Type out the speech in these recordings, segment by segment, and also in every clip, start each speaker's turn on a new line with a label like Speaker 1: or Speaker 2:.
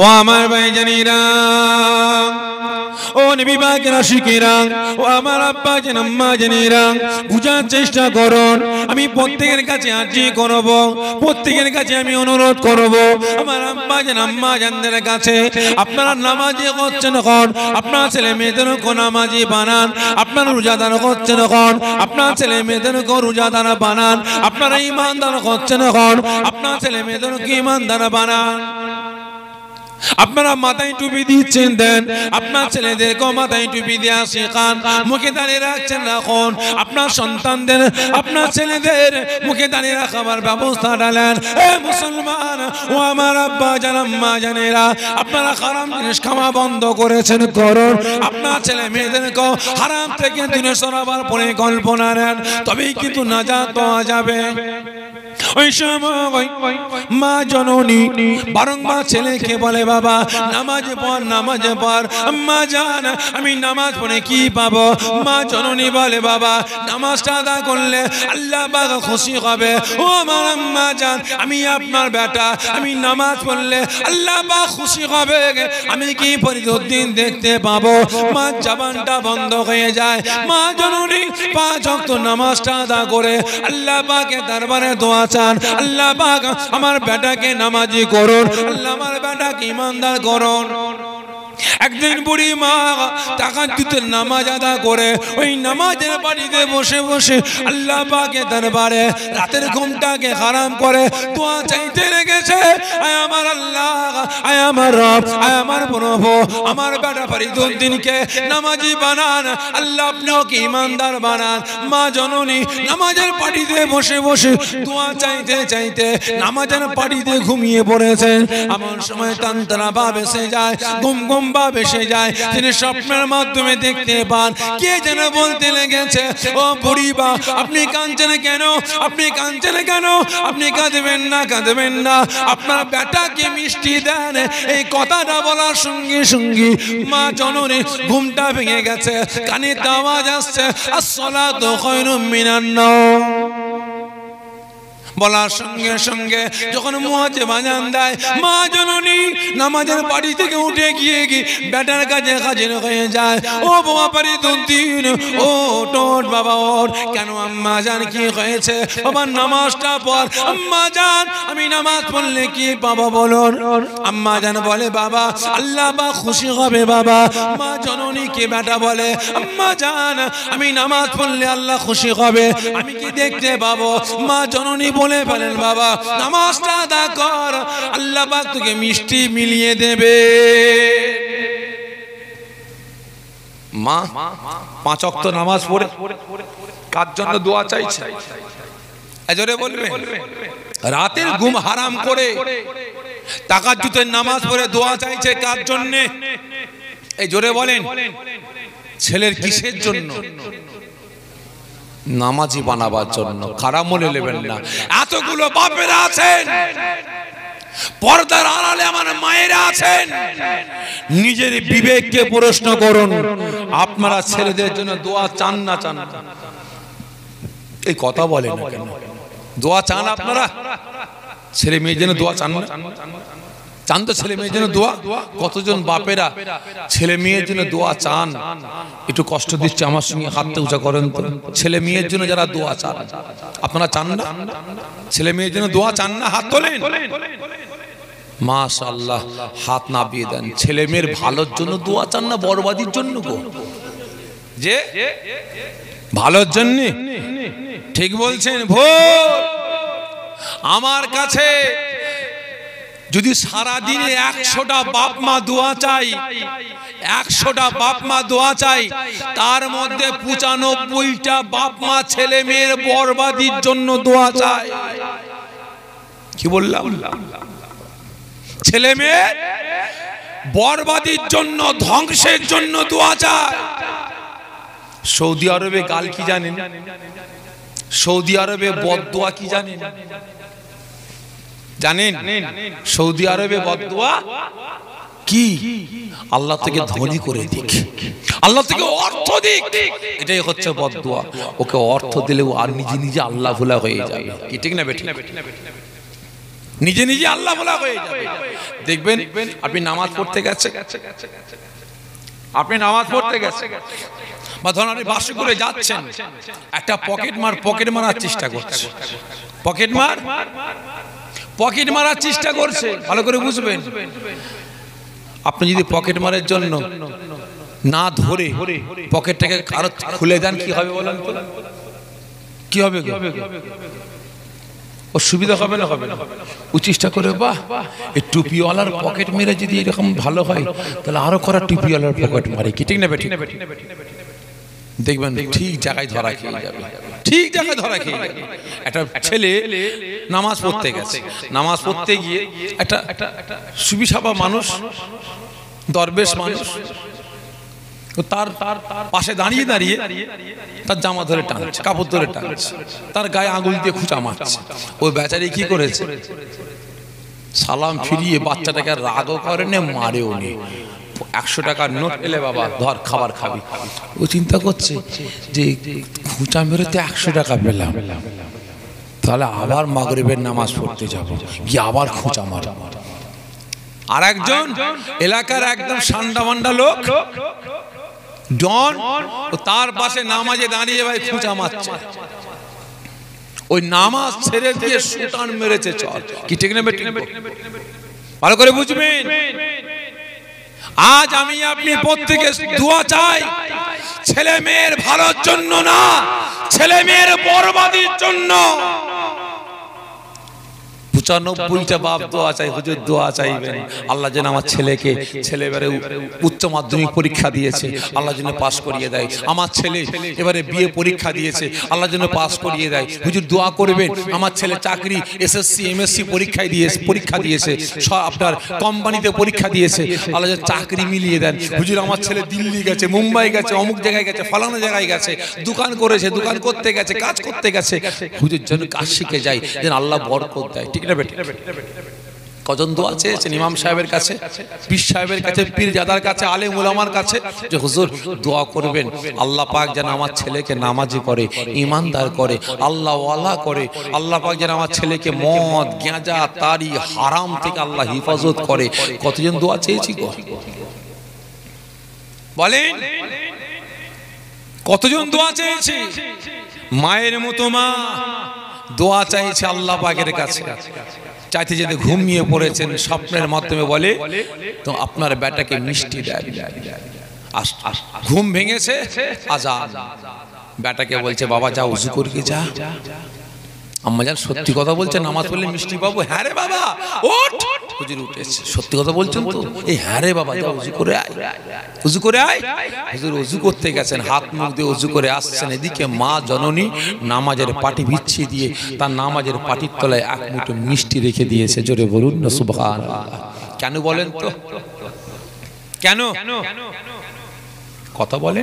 Speaker 1: ও আমার ভাই জানিরা ও নিবিবাকেরা রাং ও আমার আব্বা যেন আম্মা জানিরা বুঝার চেষ্টা করুন আমি প্রত্যেকের কাছে আর্জি করব প্রত্যেকের কাছে আমি অনুরোধ করব আমার আব্বা যেন আম্মা জানদের কাছে আপনারা নামাজি করছেন কন আপনার ছেলে মেয়েদের নামাজি বানান আপনার করছে করছেন কন আপনার ছেলে রোজা রোজাদার বানান আপনারা ইমানদার করছেন কন আপনার ছেলে মেয়েদেরকে ইমানদার বানান আপনারা মাথায় টুপি দিচ্ছেন দেন আপনার ছেলেদেরকেও মাথায় টুপি দেওয়া শেখান মুখে দাঁড়িয়ে রাখছেন রাখুন আপনার সন্তানদের আপনার ছেলেদের মুখে দাঁড়িয়ে রাখাবার ব্যবস্থা ডালেন এ মুসলমান ও আমার আব্বা জানাম্মা জানেরা আপনারা হারাম জিনিস খাওয়া বন্ধ করেছেন করুন আপনার ছেলে মেয়েদেরকেও হারাম থেকে দিনে সরাবার পরিকল্পনা নেন তবেই কিন্তু না যা পাওয়া যাবে ওই সময় মা জননী বারংবার ছেলেকে বলে বাবা নামাজ পড় নামাজ পড় আম্মা জান আমি নামাজ পড়ে কি পাবো মা জননী বলে বাবা নামাজটা আদা করলে আল্লাহ বাবা খুশি হবে ও আমার আম্মা জান আমি আপনার বেটা আমি নামাজ পড়লে আল্লাহ বা খুশি হবে আমি কি পরিদিন দেখতে পাবো মা জবানটা বন্ধ হয়ে যায় মা জননী পা যত নামাজটা আদা করে আল্লাহ বাকে দরবারে দোয়া চান আল্লাহ বাগ আমার বেটাকে নামাজি করুন আল্লাহ আমার বেটা কি ইমানদার করুন একদিন বুড়ি মা টাকা দিতে নামাজ আদা করে ওই নামাজের বাড়িতে বসে বসে আল্লাহ পাকে দরবারে রাতের ঘুমটাকে হারাম করে তোয়া চাইতে রেখেছে আয় আমার আল্লাহ আয় আমার রব আয় আমার প্রভু আমার বেটা পারি ফরিদুদ্দিনকে নামাজি বানান আল্লাহ কি ইমানদার বানান মা জননী নামাজের পাটিতে বসে বসে তোয়া চাইতে চাইতে নামাজের পাটিতে ঘুমিয়ে পড়েছে আমার সময় তান্তরা ভাবে সে যায় ঘুম ঘুম লম্বা বেসে যায় তিনি স্বপ্নের মাধ্যমে দেখতে পান কে যেন বলতে লেগেছে ও বুড়ি বা আপনি কাঁদছেন কেন আপনি কাঁদছেন কেন আপনি কাঁদবেন না কাঁদবেন না আপনার বেটাকে মিষ্টি দেন এই কথাটা বলার সঙ্গে সঙ্গে মা জননে ঘুমটা ভেঙে গেছে কানে আওয়াজ আসছে সলা তো খৈরুম মিনান্ন বলার সঙ্গে সঙ্গে যখন মুহাজে বাজান দেয় মা জননী নামাজের বাড়ি থেকে উঠে গিয়ে কি ব্যাটার কাজে হাজির হয়ে যায় ও বোমা পারি দিন ও টোট বাবা ওর কেন আম্মা জান কি হয়েছে বাবার নামাজটা পর আম্মা জান আমি নামাজ পড়লে কি বাবা বলুন আম্মা জান বলে বাবা আল্লাহ বা খুশি হবে বাবা মা জননীকে বেটা বলে আম্মা জান আমি নামাজ পড়লে আল্লাহ খুশি হবে আমি কি দেখতে পাবো মা জননী বলে বলে বলেন বাবা নামাজটা আদা কর আল্লাহ পাক তোকে মিষ্টি মিলিয়ে দেবে মা পাঁচ অক্ত নামাজ পড়ে কার জন্য দোয়া চাইছে এজরে বলবে রাতের ঘুম হারাম করে টাকার জুতের নামাজ পড়ে দোয়া চাইছে কার জন্য এই জোরে বলেন ছেলের কিসের জন্য নামাজি বানাবার জন্য খারাপ মনে নেবেন না এতগুলো বাপেরা আছেন পর্দার আড়ালে আমার মায়েরা আছেন নিজের বিবেককে প্রশ্ন করুন আপনারা ছেলেদের জন্য দোয়া চান না চান এই কথা বলেন দোয়া চান আপনারা ছেলে মেয়ের জন্য দোয়া চান না চান তো ছেলে মেয়ের জন্য দোয়া কতজন বাপেরা ছেলে মেয়ের জন্য দোয়া চান একটু কষ্ট দিচ্ছে আমার সঙ্গে হাতটা উঁচা করেন তো ছেলে মেয়ের জন্য যারা দোয়া চান আপনারা চান না ছেলে মেয়ের জন্য দোয়া চান না হাত তোলেন মাশাল্লাহ হাত না বিয়ে দেন ছেলে মেয়ের ভালোর জন্য দোয়া চান না বরবাদির জন্য গো যে ভালোর জন্য ঠিক বলছেন ভোর আমার কাছে যদি সারাদিনে একশোটা বাপ মা দোয়া চাই একশোটা বাপ মা দোয়া চাই তার মধ্যে পঁচানব্বইটা বাপ মা ছেলে মেয়ের বরবাদির জন্য দোয়া চাই কি বললাম ছেলে মেয়ে বরবাদির জন্য ধ্বংসের জন্য দোয়া চায় সৌদি আরবে গাল কি জানেন সৌদি আরবে বদোয়া কি জানেন জানেন সৌদি আরবে বদুয়া কি আল্লাহ থেকে ধনী করে দিক আল্লাহ থেকে অর্থ দিক এটাই হচ্ছে বদুয়া ওকে অর্থ দিলেও আর নিজে নিজে আল্লাহ ভোলা হয়ে যাবে কি ঠিক না বেঠিক নিজে নিজে আল্লাহ ভোলা হয়ে যাবে দেখবেন আপনি নামাজ পড়তে গেছে আপনি নামাজ পড়তে গেছে বা ধরুন আপনি বাসে করে যাচ্ছেন একটা পকেট মার পকেট মারার চেষ্টা করছে পকেট মার পকেট মারার চেষ্টা করছে ভালো করে বুঝবেন আপনি যদি পকেট মারের জন্য না ধরে পকেটটাকে কারো খুলে দেন কি হবে বলেন তো কি হবে ও সুবিধা হবে না হবে না ও চেষ্টা করে বাহ এই টুপিওয়ালার পকেট মেরে যদি এরকম ভালো হয় তাহলে আরো করা টুপিওয়ালার পকেট মারে কি ঠিক না দেখবেন ঠিক জায়গায় ধরা খেয়ে যাবে ঠিক জায়গায় ধরা খেয়ে একটা ছেলে নামাজ পড়তে গেছে নামাজ পড়তে গিয়ে একটা সুবিসাবা মানুষ দরবেশ মানুষ তার তার পাশে দাঁড়িয়ে দাঁড়িয়ে তার জামা ধরে টানছে কাপড় ধরে টানছে তার গায়ে আঙুল দিয়ে খুঁচা মারছে ওই বেচারি কি করেছে সালাম ফিরিয়ে বাচ্চাটাকে রাগও করেনি মারেও নি একশো টাকার নোট এলে বাবা ধর খাবার খাবি ও চিন্তা করছে যে খুঁচা মেরোতে একশো টাকা পেলাম তাহলে আবার মাগরিবের নামাজ পড়তে যাব গিয়ে আবার খুঁচা মার আর একজন এলাকার একদম সান্ডা মান্ডা লোক ডন তার পাশে নামাজে দাঁড়িয়ে ভাই খোঁচা মারছে ওই নামাজ ছেড়ে দিয়ে সুতান মেরেছে চল কি ঠিক নেবে ভালো করে বুঝবেন আজ আমি আপনি প্রত্যেকে দোয়া চাই ছেলে মেয়ের ভালোর জন্য না ছেলে মেয়ের বরবাদির জন্য পঁচানব্বইটা বাপ দোয়া চাই হুজুর দোয়া চাইবেন আল্লাহ যেন আমার ছেলেকে এবারে উচ্চ মাধ্যমিক পরীক্ষা দিয়েছে আল্লাহ যেন পাশ করিয়ে দেয় আমার ছেলে এবারে বিয়ে পরীক্ষা দিয়েছে আল্লাহ যেন পাশ করিয়ে দেয় হুজুর দোয়া করবেন আমার ছেলে চাকরি এসএসসি এমএসসি পরীক্ষায় দিয়েছে পরীক্ষা দিয়েছে আপনার কোম্পানিতে পরীক্ষা দিয়েছে আল্লাহ যেন চাকরি মিলিয়ে দেন হুজুর আমার ছেলে দিল্লি গেছে মুম্বাই গেছে অমুক জায়গায় গেছে ফালানো জায়গায় গেছে দোকান করেছে দোকান করতে গেছে কাজ করতে গেছে হুজুর যেন কাজ শিখে যায় যেন আল্লাহ বরকত দেয় ঠিক না কজন দোয়া সাহেবের কাছে কাছে আল্লাহ যেন আমার ছেলেকে করে আল্লাহ যেন আমার ছেলেকে মদ গেঁজা তারি হারাম থেকে আল্লাহ করে কতজন দোয়া চেয়েছি বলেন কতজন দোয়া চেয়েছি মায়ের মতো মা দোয়া চাইছে আল্লাহ পাকের কাছে চাইতে যেতে ঘুমিয়ে পড়েছেন স্বপ্নের মাধ্যমে বলে তো আপনার বেটাকে মিষ্টি দেয় ঘুম ভেঙেছে আজাদ বেটাকে বলছে বাবা যা উজু যা যা আম্মা যান সত্যি কথা বলছে নামাজ পড়লে মিষ্টি পাবো হ্যাঁ রে বাবা ওঠ হুজুর উঠেছে সত্যি কথা বলছেন তো এই হ্যাঁ রে বাবা যা উজু করে আয় উজু করে আয় হুজুর উজু করতে গেছেন হাত মুখ দিয়ে উজু করে আসছেন এদিকে মা জননী নামাজের পাটি বিচ্ছি দিয়ে তার নামাজের পাটির তলায় এক মুঠো মিষ্টি রেখে দিয়েছে জোরে বলুন না সুবহান কেন বলেন তো কেন কথা বলে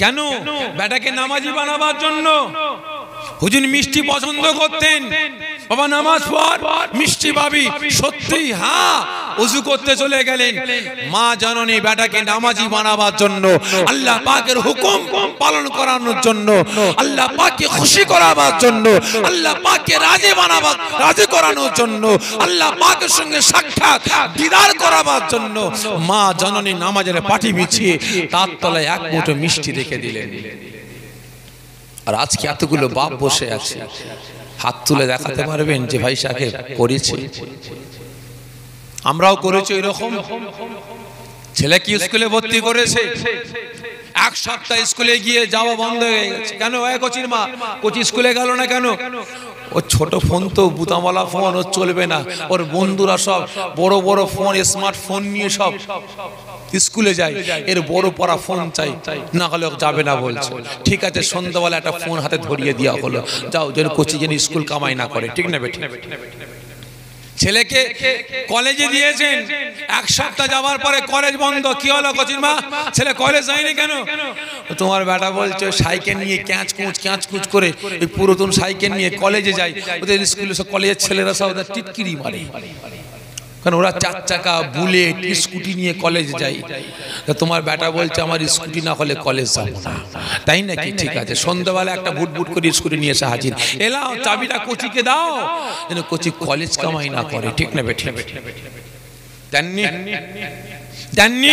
Speaker 1: কেন বেটাকে নামাজি বানাবার জন্য হুজুর মিষ্টি পছন্দ করতেন বাবা নামাজ পর মিষ্টি ভাবি সত্যি হ্যাঁ উজু করতে চলে গেলেন মা জননী বেটাকে নামাজি বানাবার জন্য আল্লাহ পাকের হুকুম পালন করানোর জন্য আল্লাহ পাককে খুশি করাবার জন্য আল্লাহ পাককে রাজি বানাবার রাজি করানোর জন্য আল্লাহ পাকের সঙ্গে সাক্ষাৎ দিদার করাবার জন্য মা জননী নামাজের পাটি বিছিয়ে তার তলায় এক মুঠো মিষ্টি রেখে দিলেন আর আজকে এতগুলো বাপ বসে আছে হাত তুলে দেখাতে পারবেন যে ভাই সাহেব করেছে আমরাও করেছি ওই রকম ছেলে কি স্কুলে ভর্তি করেছে এক সপ্তাহ স্কুলে গিয়ে যাওয়া বন্ধ হয়ে গেছে কেন এ কচির মা কচি স্কুলে গেল না কেন ও ছোট ফোন তো বুতামালা ফোন ও চলবে না ওর বন্ধুরা সব বড় বড় ফোন স্মার্ট ফোন নিয়ে সব স্কুলে যায় এর বড় পড়া ফোন চাই না হলে যাবে না বলছে ঠিক আছে সন্ধ্যাবেলা একটা ফোন হাতে ধরিয়ে দেওয়া হলো যাও যেন কোচিং যেন স্কুল কামাই না করে ঠিক না বেঠিক ছেলেকে কলেজে দিয়েছেন এক সপ্তাহ যাওয়ার পরে কলেজ বন্ধ কি হলো কচিন মা ছেলে কলেজ যায়নি কেন তোমার বেটা বলছে সাইকেল নিয়ে ক্যাঁচ কুঁচ ক্যাঁচ কুঁচ করে ওই পুরাতন সাইকেল নিয়ে কলেজে যায় ওদের স্কুলে সব কলেজের ছেলেরা সব ওদের টিটকিরি মারে কারণ ওরা চার চাকা বুলেট স্কুটি নিয়ে কলেজে যায় তা তোমার বেটা বলছে আমার স্কুটি না হলে কলেজ যাবো না তাই নাকি ঠিক আছে সন্ধ্যাবেলা একটা বুট বুট করে স্কুটি নিয়ে এসে হাজির এলাও চাবিটা কোচিকে দাও যেন কোচি কলেজ কামাই না করে ঠিক না বেঠে দেননি দেননি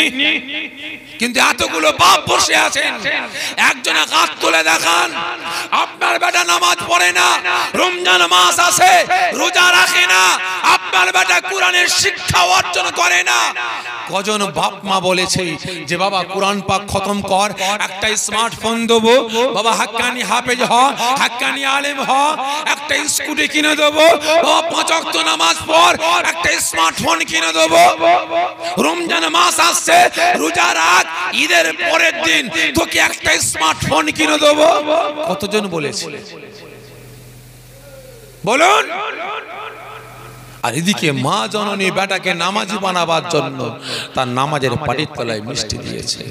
Speaker 1: কিন্তু এতগুলো বাপ বসে আছেন একজনে কাত তুলে দেখান আপনার বেটা নামাজ পড়ে না রমজান মাস আছে রোজা রাখে না আপনার বেটা কোরআনের শিক্ষা অর্জন করে না কজন বাপ মা বলেছে যে বাবা কোরআন পাক খতম কর একটা স্মার্টফোন দেবো বাবা হাক্কানি হাফেজ হ হাক্কানি আলেম হ একটা স্কুটি কিনে দেবো পাঁচক্ত নামাজ পর একটা স্মার্টফোন কিনে দেবো রমজান মাস আসছে রোজা রাখ ঈদের পরের দিন তোকে একটা স্মার্টফোন কিনে দেবো কতজন বলেছে বলুন আর এদিকে মা জননী বেটাকে নামাজি বানাবার জন্য তার নামাজের পাটির তলায় মিষ্টি দিয়েছে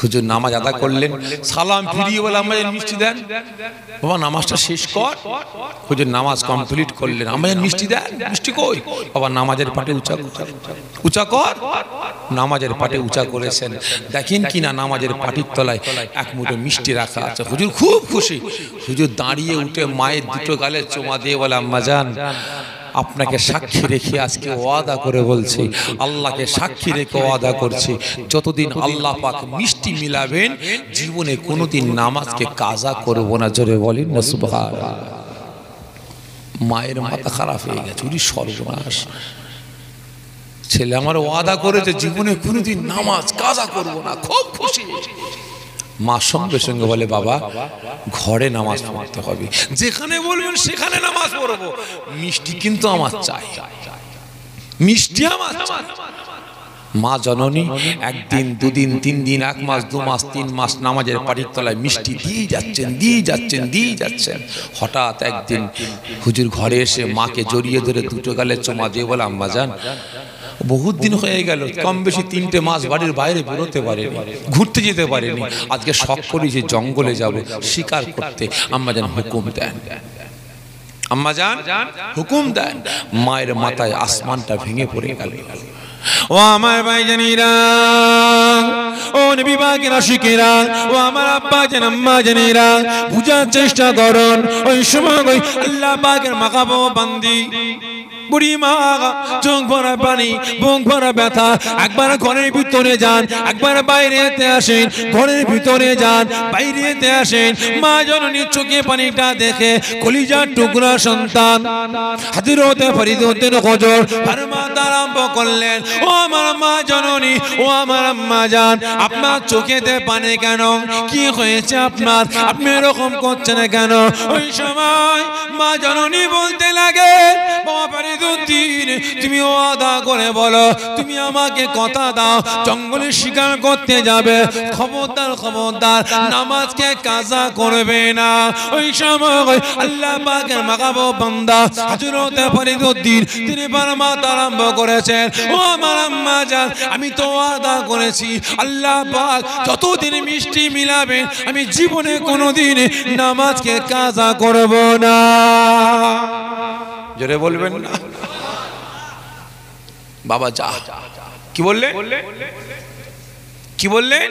Speaker 1: হুজুর নামাজ আদা করলেন সালাম ফিরিয়ে বলে আমাদের মিষ্টি দেন বাবা নামাজটা শেষ কর হুজুর নামাজ কমপ্লিট করলেন আমাদের মিষ্টি দেন মিষ্টি কই বাবা নামাজের পাটে উঁচা উঁচা কর নামাজের পাটে উঁচা করেছেন দেখেন কি না নামাজের পাটির তলায় এক মুঠো মিষ্টি রাখা আছে হুজুর খুব খুশি হুজুর দাঁড়িয়ে উঠে মায়ের দুটো গালে চোমা দিয়ে বলে আম্মা জান আপনাকে সাক্ষী রেখে আজকে ওয়াদা করে বলছি আল্লাহকে সাক্ষী রেখে ওয়াদা করছি যতদিন আল্লাহ পাক মিষ্টি মিলাবেন জীবনে কোনোদিন নামাজকে কাজা করব না জোরে বলেন না মায়ের মাথা খারাপ হয়ে গেছে উনি সর্বনাশ ছেলে আমার ওয়াদা করেছে জীবনে কোনোদিন নামাজ কাজা করব না খুব খুশি মা সঙ্গে সঙ্গে বলে বাবা ঘরে নামাজ পড়তে হবে যেখানে বলবেন সেখানে নামাজ পড়বো মিষ্টি কিন্তু আমার চাই মিষ্টি আমার মা জননী একদিন দুদিন তিন দিন এক মাস দু মাস তিন মাস নামাজের পাটির তলায় মিষ্টি দিয়ে যাচ্ছেন দিয়ে যাচ্ছেন দিয়ে যাচ্ছেন হঠাৎ একদিন হুজুর ঘরে এসে মাকে জড়িয়ে ধরে দুটো গালে চমা দিয়ে বলে আম্মা যান বহুত দিন হয়ে গেল কম বেশি তিনটে মাস বাড়ির বাইরে বেরোতে পারেনি ঘুরতে যেতে পারেনি আজকে শখ করি যে জঙ্গলে যাব শিকার করতে আম্মা যেন হুকুম দেন আম্মা যান হুকুম দেন মায়ের মাথায় আসমানটা ভেঙে পড়ে গেল ও আমার ভাই জানিরা ও নবী পাকের আশিকেরা ও আমার আব্বা জান আম্মা জানিরা বুঝার চেষ্টা করুন ওই সময় আল্লাহ পাকের মাকাবো বান্দি বুড়ি মা চোখ ভরা পানি বুক ভরা ব্যথা একবার ঘরের ভিতরে যান একবার বাইরেতে আসেন ঘরের ভিতরে যান বাইরেতে আসেন মা জননী চোখে পানিটা দেখে কলিজার টুকরা সন্তান হাজিরতে ফরিদুদ্দিন হজর ফারমাতা আরম্ভ করলেন ও আমার মা জননী ও আমার আম্মা যান আপনার চোখেতে পানি কেন কি হয়েছে আপনার আপনি এরকম করছেন কেন ওই সময় মা জননী বলতে লাগে বাবা দিন তুমি ওয়াদা করে বলো তুমি আমাকে কথা দাও জঙ্গলে শিকার করতে যাবে খবরদার খবরদার নামাজকে কাজা করবে না ওই সময় আল্লাহ পাকের মাকাবো বান্দা হাজরতে ফরিদুদ্দিন তিনি মাত আরম্ভ করেছেন ও আমার আম্মা যান আমি তো ওয়াদা করেছি আল্লাহ পাক যতদিন মিষ্টি মিলাবেন আমি জীবনে কোনোদিন নামাজকে কাজা করব না জোরে বলবেন না বাবা যা কি বললে কি বললেন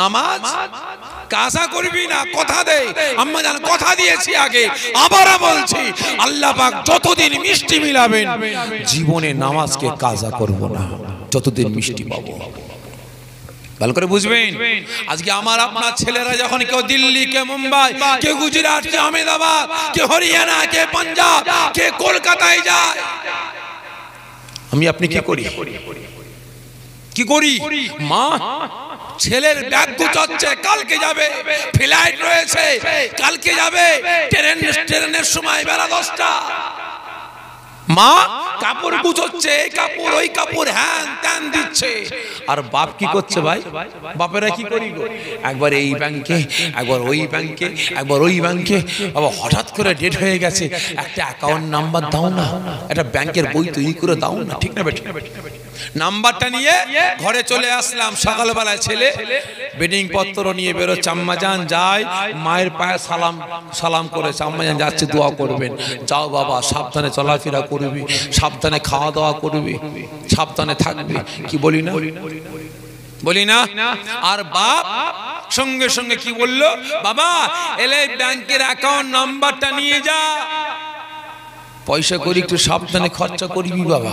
Speaker 1: নামাজ কাজা করবি না কথা দে আম্মা জান কথা দিয়েছি আগে আবার বলছি আল্লাহ পাক যতদিন মিষ্টি মিলাবেন জীবনে নামাজকে কাজা করব না যতদিন মিষ্টি পাবো ভালো করে বুঝবেন আজকে আমার আপনার ছেলেরা যখন কেউ দিল্লি কে মুম্বাই কে গুজরাট কে আহমেদাবাদ কে হরিয়ানা কে পাঞ্জাব কে কলকাতায় যায় আমি আপনি কি করি কি করি মা ছেলের ব্যাগ গুচাচ্ছে কালকে যাবে ফ্লাইট রয়েছে কালকে যাবে ট্রেন ট্রেনের সময় বেলা দশটা মা কাপড় গুছোচ্ছে কাপড় ওই কাপড় হ্যান ত্যান দিচ্ছে আর বাপ কি করছে ভাই বাপেরা কি করি একবার এই ব্যাংকে একবার ওই ব্যাংকে একবার ওই ব্যাংকে আবার হঠাৎ করে ডেট হয়ে গেছে একটা অ্যাকাউন্ট নাম্বার দাও না একটা ব্যাংকের বই তৈরি করে দাও না ঠিক না না বেঠিক নাম্বারটা নিয়ে ঘরে চলে আসলাম সকালবেলায় ছেলে বেডিং পত্র নিয়ে বেরোচ্ছে আম্মাজান যায় মায়ের পায়ে সালাম সালাম করে চাম্মাজান যাচ্ছে দোয়া করবেন যাও বাবা সাবধানে চলাফেরা করবি সাবধানে খাওয়া দাওয়া করবি সাবধানে থাকবি কি বলি না বলি না আর বাপ সঙ্গে সঙ্গে কি বলল বাবা এলে ব্যাংকের অ্যাকাউন্ট নাম্বারটা নিয়ে যা পয়সা করি একটু সাবধানে খরচা করবি বাবা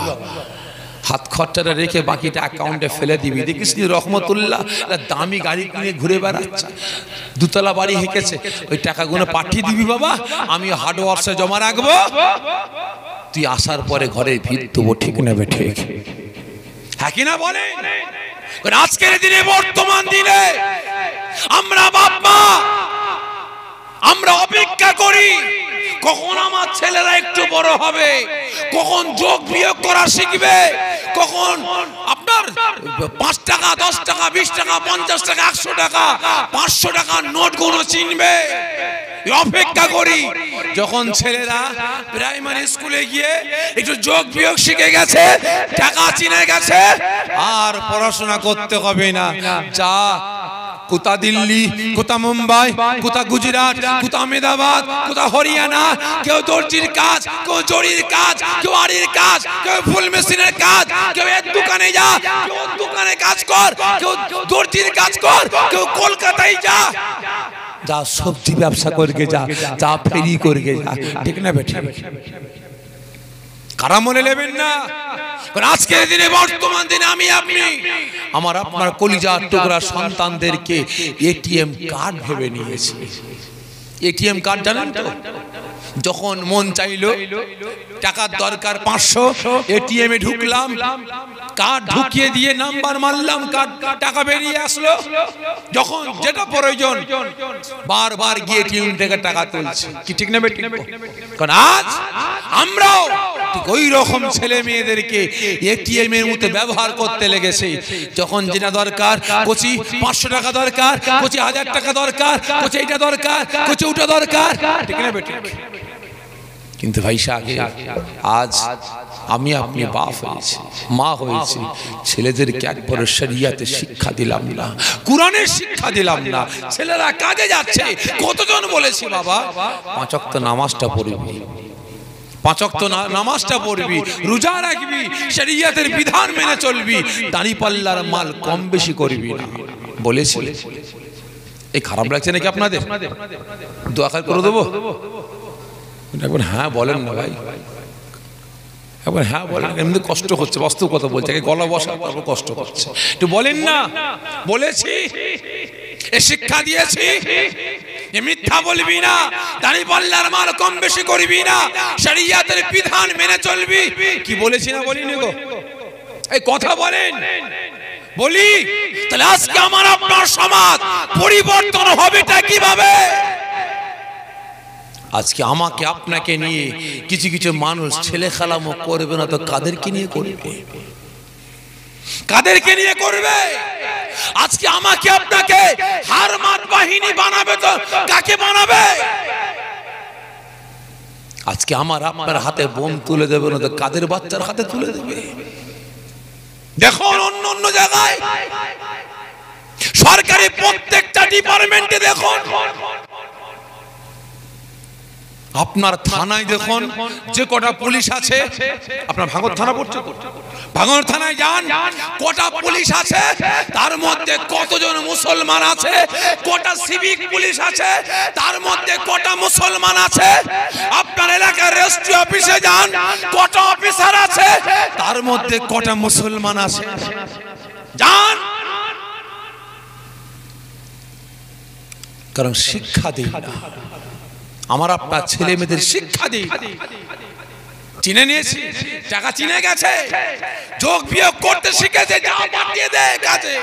Speaker 1: হাত খরচাটা রেখে বাকিটা অ্যাকাউন্টে ফেলে দিবি দেখিস নি রহমতুল্লাহ দামি গাড়ি কিনে ঘুরে বেড়াচ্ছে দুতলা বাড়ি হেঁকেছে ওই টাকাগুলো পাঠিয়ে দিবি বাবা আমি হার্ডওয়ার্সে জমা রাখবো তুই আসার পরে ঘরে ভিত দেবো ঠিক নেবে ঠিক হ্যাঁ বলে আজকের দিনে বর্তমান দিনে আমরা বাপ মা আমরা অপেক্ষা করি কখন আমার ছেলেরা একটু বড় হবে কখন যোগ বিয়োগ করা শিখবে কখন আপনার পাঁচ টাকা দশ টাকা বিশ টাকা পঞ্চাশ টাকা একশো টাকা পাঁচশো টাকা নোট গুলো চিনবে অপেক্ষা করি যখন ছেলেরা প্রাইমারি স্কুলে গিয়ে একটু যোগ বিয়োগ শিখে গেছে টাকা চিনে গেছে আর পড়াশোনা করতে হবে না যা কোথা দিল্লি কোথা মুম্বাই কোথা গুজরাট কোথাও আমেদাবাদ কোথাও হরিয়ানা কেউ দর্জির কাজ কেউ জরির কাজ কেউ আড়ির কাজ কেউ ফুল মেশিনের কাজ কেউ এর দোকানে যা কেউ দোকানে কাজ কর কেউ দর্জির কাজ কর কেউ কলকাতায় যা যা সবজি ব্যবসা করকে যা যা ফেরি করকে যা ঠিক না বেঠে কারা মনে নেবেন না আজকের দিনে বর্তমান দিনে আমি আপনি আমার আপনার কলিজার টুকরা সন্তানদেরকে এটিএম কার্ড ভেবে নিয়েছি এটিএম কার্ড জানেন তো যখন মন চাইলো টাকার দরকার পাঁচশো এটিএম এ ঢুকলাম কার্ড ঢুকিয়ে দিয়ে নাম্বার মারলাম কার্ড টাকা বেরিয়ে আসলো যখন যেটা প্রয়োজন বারবার গিয়ে টিউন থেকে টাকা তুলছে কি ঠিক নেবে কারণ আজ আমরাও ওই রকম ছেলে মেয়েদেরকে এটিএম এর মধ্যে ব্যবহার করতে লেগেছে যখন যেটা দরকার কচি পাঁচশো টাকা দরকার কচি হাজার টাকা দরকার কচি এটা দরকার কচি ওটা দরকার ঠিক নেবে কিন্তু ভাই সাহেব আজ আমি আপনি বাপ হয়েছি মা হয়েছি ছেলেদেরকে একবারে সরিয়াতে শিক্ষা দিলাম না কোরআনের শিক্ষা দিলাম না ছেলেরা কাজে যাচ্ছে কতজন বলেছি বাবা পাঁচ অক্ত নামাজটা পড়বি নামাজটা পড়বি রোজা রাখবি মেনে চলবি মাল কম বেশি করবি এই খারাপ লাগছে নাকি আপনাদের করে দেবো হ্যাঁ বলেন না ভাই এখন হ্যাঁ বলেন এমনি কষ্ট হচ্ছে বাস্তব কথা বলছে গলা বসা তারপর কষ্ট হচ্ছে একটু বলেন না বলেছি এ শিক্ষা দিয়েছি মিথ্যা বলবি না দাঁড়ি পাল্লার মাল কম বেশি করবি না শরিয়াতের বিধান মেনে চলবি কি বলেছি না বলি গো এই কথা বলেন বলি তাহলে আজকে আমার আপনার সমাজ পরিবর্তন হবেটা কিভাবে আজকে আমাকে আপনাকে নিয়ে কিছু কিছু মানুষ ছেলে খেলামো করবে না তো কাদেরকে নিয়ে করবে কাদেরকে নিয়ে করবে আজকে আমাকে আপনাকে হার মাত বাহিনী বানাবে তো কাকে বানাবে আজকে আমার আপনার হাতে বোম তুলে দেবে না তো কাদের বাচ্চার হাতে তুলে দেবে দেখুন অন্য অন্য জায়গায় সরকারি প্রত্যেকটা ডিপার্টমেন্টে দেখুন আপনার থানায় দেখুন যে কটা পুলিশ আছে আপনার ভাঙর থানা পড়ছে ভাঙর থানায় যান কটা পুলিশ আছে তার মধ্যে কতজন মুসলমান আছে কটা সিভিক পুলিশ আছে তার মধ্যে কটা মুসলমান আছে আপনার এলাকার রেস্ট্রি অফিসে যান কটা অফিসার আছে তার মধ্যে কটা মুসলমান আছে যান কারণ শিক্ষা দিই না আমার আপনার ছেলে মেয়েদের শিক্ষা দিই চিনে নিয়েছি টাকা চিনে গেছে যোগ বিয়োগ করতে শিখেছে যা পাঠিয়ে দেয় কাজে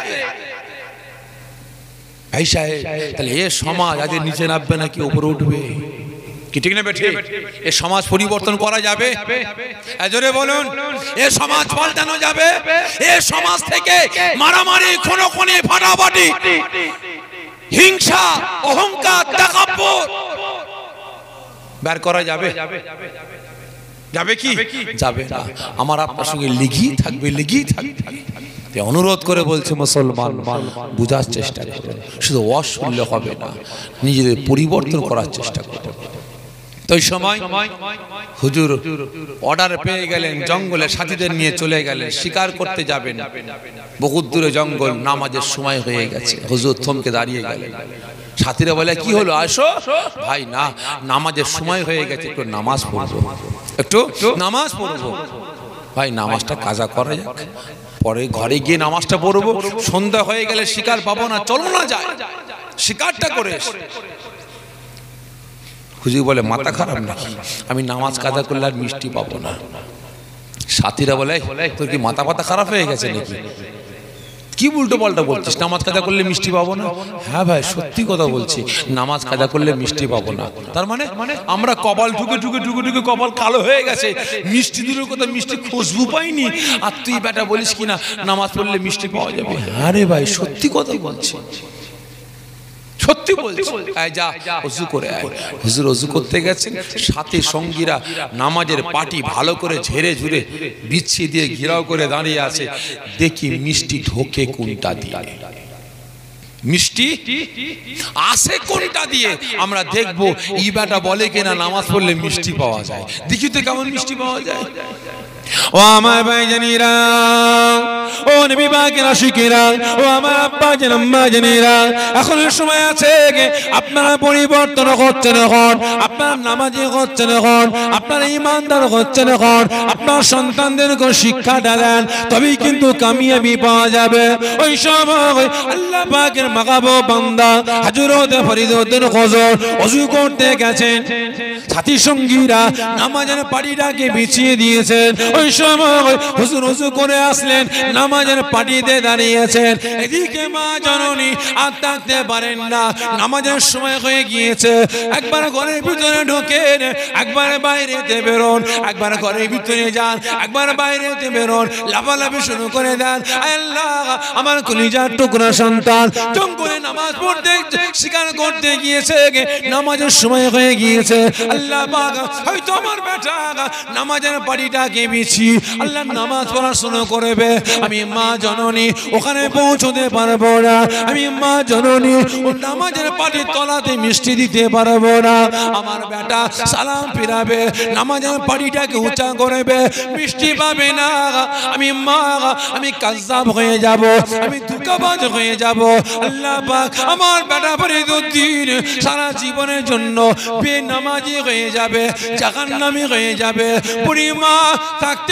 Speaker 1: এই সাহেব তাহলে এ সমাজ আজ নিচে নামবে নাকি উপরে উঠবে কি ঠিক না বেঠিক এ সমাজ পরিবর্তন করা যাবে জোরে বলুন এ সমাজ পাল্টানো যাবে এ সমাজ থেকে মারামারি কোনো খুনোখুনি ফাটাফাটি হিংসা অহংকার তাকাব্য বের করা যাবে যাবে কি যাবে না আমার আপনার সঙ্গে লেগেই থাকবে লেগেই থাকবে অনুরোধ করে বলছে মুসলমান বুঝার চেষ্টা করবে শুধু অশুল্য হবে না নিজেদের পরিবর্তন করার চেষ্টা করবে তো সময় হুজুর অর্ডার পেয়ে গেলেন জঙ্গলে সাথীদের নিয়ে চলে গেলেন শিকার করতে যাবেন বহুত দূরে জঙ্গল নামাজের সময় হয়ে গেছে হুজুর থমকে দাঁড়িয়ে গেলেন সাথীরা বলে কি হলো আসো ভাই না নামাজের সময় হয়ে গেছে একটু নামাজ পড়বো একটু নামাজ পড়বো ভাই নামাজটা কাজা করা যাক পরে ঘরে গিয়ে নামাজটা পড়বো সন্ধ্যা হয়ে গেলে শিকার পাবো না চলো না যায় শিকারটা করে খুঁজি বলে মাথা খারাপ নাকি আমি নামাজ কাজা করলে আর মিষ্টি পাবো না সাথীরা বলে তোর কি মাথা পাতা খারাপ হয়ে গেছে নাকি কি উল্টো পাল্টা বলছিস নামাজ কাদা করলে মিষ্টি হ্যাঁ পাবো না হ্যাঁ ভাই সত্যি কথা বলছি নামাজ কাদা করলে মিষ্টি পাবো না তার মানে আমরা কপাল ঢুকে ঢুকে ঢুকে ঢুকে কপাল কালো হয়ে গেছে মিষ্টি দূরের কথা মিষ্টি খুশবু পাইনি আর তুই বেটা বলিস কিনা নামাজ পড়লে মিষ্টি পাওয়া যাবে আরে ভাই সত্যি কথা বলছি সত্যি বলছি যা অজু করে হুজুর অজু করতে গেছেন সাথে সঙ্গীরা নামাজের পাটি ভালো করে ঝেড়ে ঝুড়ে বিচ্ছি দিয়ে ঘিরাও করে দাঁড়িয়ে আছে দেখি মিষ্টি ঢোকে কোনটা দিয়ে মিষ্টি আসে কোনটা দিয়ে আমরা দেখব ইবাটা বলে কিনা নামাজ পড়লে মিষ্টি পাওয়া যায় দেখি তো কেমন মিষ্টি পাওয়া যায় ও আমার ভাই জানিরা ও নবী পাকের আশিকেরা ও আমার আব্বা জান আম্মা জানিরা এখন সময় আছে যে আপনারা পরিবর্তন করছেন এখন আপনার নামাজি করছেন এখন আপনার ইমানদার করছেন এখন আপনার সন্তানদেরকে শিক্ষা দেন তবেই কিন্তু কামিয়াবি পাওয়া যাবে ওই সময় আল্লাহ পাকের মাগাবো বান্দা হাজুরতে ফরিদউদ্দিন খজর অজু করতে গেছেন সাথী সঙ্গীরা নামাজের পাড়িটাকে বিছিয়ে দিয়েছেন ওই সময় হুসুর হুসু করে আসলেন নামাজের পাটিতে দাঁড়িয়েছেন এদিকে মা জননী আর থাকতে পারেন না নামাজের সময় হয়ে গিয়েছে একবার ঘরের ভিতরে ঢোকেন একবার বাইরেতে বেরোন একবার ঘরের ভিতরে যান একবার বাইরেতে বেরোন লাফালাফি শুরু করে দেন আল্লাহ আমার কলিজার টুকরা সন্তান জঙ্গলে নামাজ পড়তে শিকার করতে গিয়েছে নামাজের সময় হয়ে গিয়েছে আল্লাহ হয়তো আমার বেটা নামাজের কে বিছি পেয়েছি আল্লাহ নামাজ পড়াশোনা করবে আমি মা জননী ওখানে পৌঁছতে পারবো না আমি মা জননী ও নামাজের পাটির তলাতে মিষ্টি দিতে পারবো না আমার বেটা সালাম ফিরাবে নামাজের পাটিটাকে উঁচা করবে মিষ্টি পাবে না আমি মা আমি কাজাব হয়ে যাব আমি দুঃখবাজ হয়ে যাব আল্লাহ পাক আমার বেটা পরে ফরিদুদ্দিন সারা জীবনের জন্য বে নামাজি হয়ে যাবে নামি হয়ে যাবে বুড়ি মা থাকতে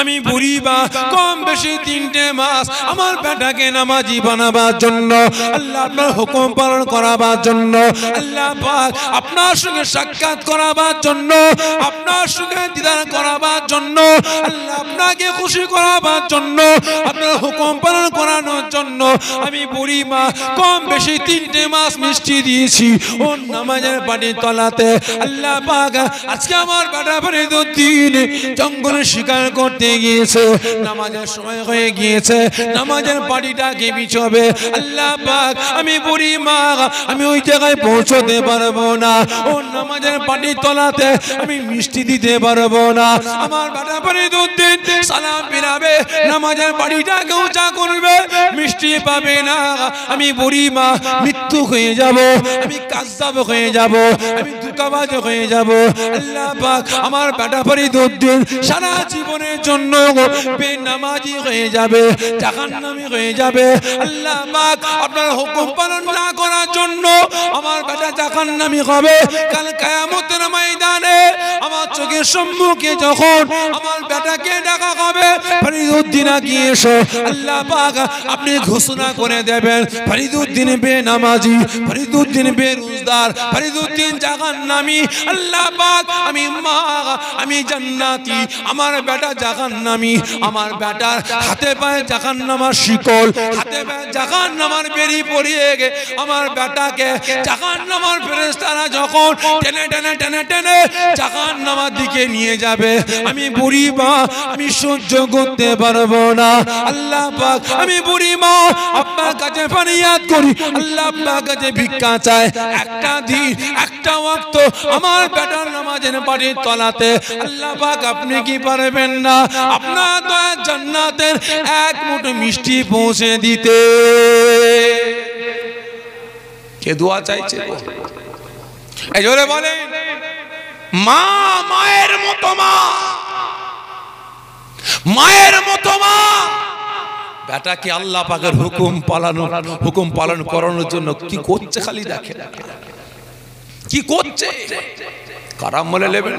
Speaker 1: আমি বুড়ি বা কম বেশি তিনটে মাস আমার বেটাকে নামাজি বানাবার জন্য আল্লাহ আপনার হুকুম পালন করাবার জন্য আল্লাহ আপনার সঙ্গে সাক্ষাৎ করাবার জন্য আপনার সঙ্গে দিদার করাবার জন্য আল্লাহ আপনাকে খুশি করাবার জন্য আপনার হুকুম পালন করানোর জন্য আমি বুড়ি মা কম বেশি তিনটে মাস মিষ্টি দিয়েছি ও নামাজের বাড়ি তলাতে আল্লাহ আজকে আমার বাড়ি বেড়ে দিন জঙ্গলে শিকার করতে করতে গিয়েছে নামাজের সময় হয়ে গিয়েছে নামাজের বাড়িটাকে বিছবে আল্লাহ পাক আমি বুড়ি মা আমি ওই জায়গায় পৌঁছতে পারবো না ও নামাজের পাটি তলাতে আমি মিষ্টি দিতে পারবো না আমার বাটা পানি দুধ দিন সালাম ফিরাবে নামাজের কেউ চা করবে মিষ্টি পাবে না আমি বুড়ি মা মৃত্যু হয়ে যাব আমি কাজাব হয়ে যাব আমি দুকাবাজ হয়ে যাব আল্লাহ পাক আমার বাটা পানি দুধ দিন সারা জীবনের জন্য বেনামাজি হয়ে যাবে জাহান্নামী হয়ে যাবে আল্লাহ পাক আপনার হুকুম পালন না করার জন্য আমার বেটা যখন নামি হবে কাল কায়ামতের ময়দানে আমার চোখের সম্মুখে যখন আমার বেটাকে ডাকা হবে ফরিদুদ্দিন গিয়ে এসো আল্লাহ পাক আপনি ঘোষণা করে দেবেন ফরিদুদ্দিন বে নামাজি ফরিদুদ্দিন বে রোজদার ফরিদুদ্দিন যখন নামি আল্লাহ পাক আমি মা আমি জান্নাতি আমার বেটা যখন নামি আমার বেটার হাতে পায়ে যখন নামার শিকল হাতে পায়ে যখন নামার বেরি পড়িয়ে গে আমার কাটাকে চাকান নামার ফেরেস্তারা যখন টেনে টেনে টেনে টেনে চাকান নামার দিকে নিয়ে যাবে আমি বুড়ি মা আমি সহ্য করতে পারবো না আল্লাহ পাক আমি বুড়ি মা আপনার কাছে ফানিয়াদ করি আল্লাহ আপনার কাছে ভিক্ষা চায় একটা দিন একটা ওয়াক্ত আমার বেটার নামাজের বাড়ির তলাতে আল্লাহ পাক আপনি কি পারবেন না আপনার দয়া জান্নাতের এক মুঠো মিষ্টি পৌঁছে দিতে কে দোয়া চাইছে এই জোরে বলেন মা মায়ের মতো মা মায়ের মতো মা বেটা কি আল্লাহ পাকের হুকুম পালানো হুকুম পালন করানোর জন্য কি করছে খালি দেখে কি করছে কারাম বলে নেবেন